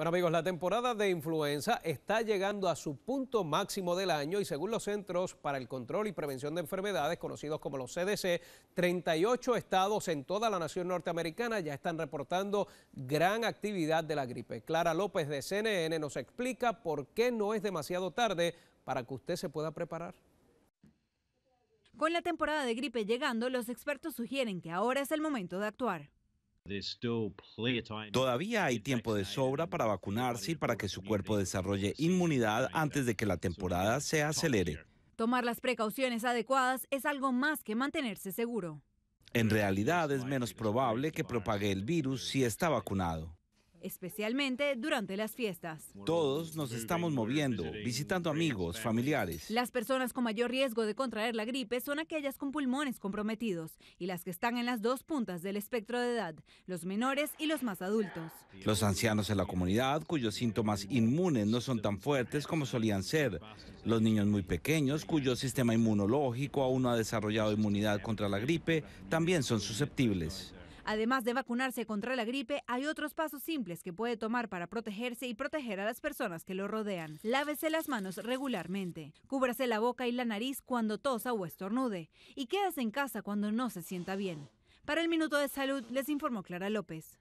Bueno amigos, la temporada de influenza está llegando a su punto máximo del año y según los Centros para el Control y Prevención de Enfermedades, conocidos como los CDC, 38 estados en toda la nación norteamericana ya están reportando gran actividad de la gripe. Clara López de CNN nos explica por qué no es demasiado tarde para que usted se pueda preparar. Con la temporada de gripe llegando, los expertos sugieren que ahora es el momento de actuar. Todavía hay tiempo de sobra para vacunarse y para que su cuerpo desarrolle inmunidad antes de que la temporada se acelere. Tomar las precauciones adecuadas es algo más que mantenerse seguro. En realidad es menos probable que propague el virus si está vacunado especialmente durante las fiestas. Todos nos estamos moviendo, visitando amigos, familiares. Las personas con mayor riesgo de contraer la gripe son aquellas con pulmones comprometidos y las que están en las dos puntas del espectro de edad, los menores y los más adultos. Los ancianos en la comunidad cuyos síntomas inmunes no son tan fuertes como solían ser, los niños muy pequeños cuyo sistema inmunológico aún no ha desarrollado inmunidad contra la gripe también son susceptibles. Además de vacunarse contra la gripe, hay otros pasos simples que puede tomar para protegerse y proteger a las personas que lo rodean. Lávese las manos regularmente, cúbrase la boca y la nariz cuando tosa o estornude y quédese en casa cuando no se sienta bien. Para el Minuto de Salud les informó Clara López.